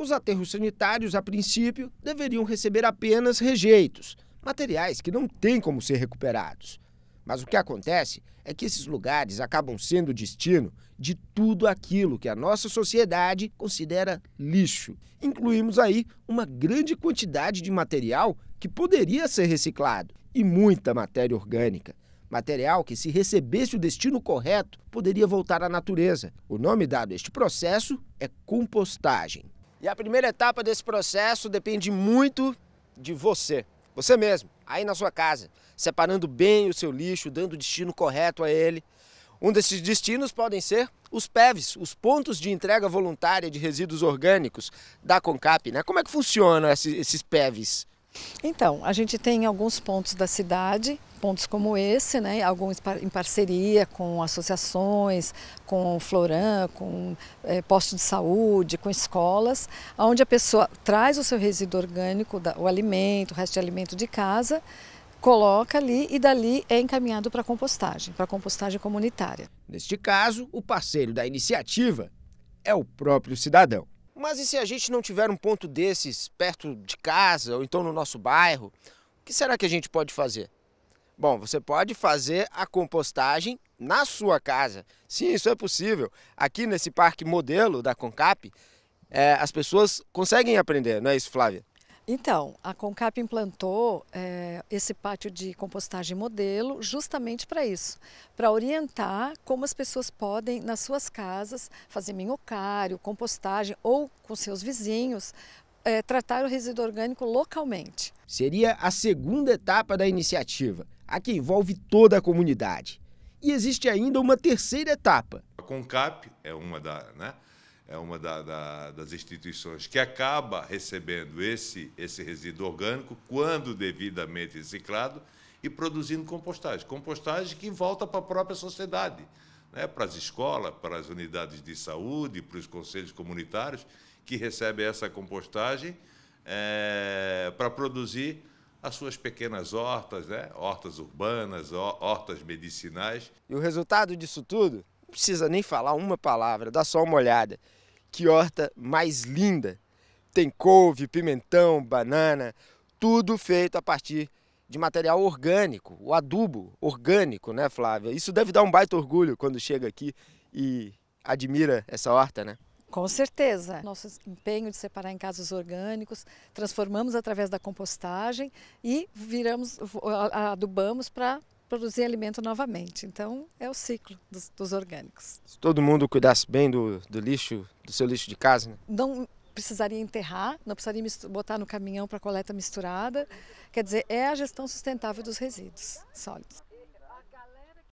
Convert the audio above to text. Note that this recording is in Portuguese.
Os aterros sanitários, a princípio, deveriam receber apenas rejeitos, materiais que não têm como ser recuperados. Mas o que acontece é que esses lugares acabam sendo o destino de tudo aquilo que a nossa sociedade considera lixo. Incluímos aí uma grande quantidade de material que poderia ser reciclado e muita matéria orgânica. Material que, se recebesse o destino correto, poderia voltar à natureza. O nome dado a este processo é compostagem. E a primeira etapa desse processo depende muito de você, você mesmo, aí na sua casa, separando bem o seu lixo, dando o destino correto a ele. Um desses destinos podem ser os PEVs, os pontos de entrega voluntária de resíduos orgânicos da CONCAP. Né? Como é que funcionam esses PEVs? Então, a gente tem alguns pontos da cidade, pontos como esse, né, alguns em parceria com associações, com Floran, com é, eh, postos de saúde, com escolas, onde a pessoa traz o seu resíduo orgânico, o alimento, o resto de alimento de casa, coloca ali e dali é encaminhado para compostagem, para compostagem comunitária. Neste caso, o parceiro da iniciativa é o próprio cidadão. Mas e se a gente não tiver um ponto desses perto de casa ou então no nosso bairro? O que será que a gente pode fazer? Bom, você pode fazer a compostagem na sua casa. Sim, isso é possível. Aqui nesse parque modelo da Concap, é, as pessoas conseguem aprender, não é isso, Flávia? Então, a Concap implantou é, esse pátio de compostagem modelo justamente para isso, para orientar como as pessoas podem, nas suas casas, fazer minhocário, compostagem ou com seus vizinhos, é, tratar o resíduo orgânico localmente. Seria a segunda etapa da iniciativa, a que envolve toda a comunidade. E existe ainda uma terceira etapa. A Concap é uma da, né, é uma da, da, das instituições que acaba recebendo esse, esse resíduo orgânico, quando devidamente reciclado, e produzindo compostagem. Compostagem que volta para a própria sociedade, né? para as escolas, para as unidades de saúde, para os conselhos comunitários, que recebem essa compostagem é, para produzir as suas pequenas hortas, né? hortas urbanas, hortas medicinais. E o resultado disso tudo precisa nem falar uma palavra, dá só uma olhada. Que horta mais linda! Tem couve, pimentão, banana, tudo feito a partir de material orgânico, o adubo orgânico, né, Flávia? Isso deve dar um baita orgulho quando chega aqui e admira essa horta, né? Com certeza. Nosso empenho de separar em casos orgânicos, transformamos através da compostagem e viramos, adubamos para produzir alimento novamente. Então, é o ciclo dos, dos orgânicos. Se todo mundo cuidasse bem do, do, lixo, do seu lixo de casa, né? Não precisaria enterrar, não precisaria botar no caminhão para coleta misturada. Quer dizer, é a gestão sustentável dos resíduos sólidos.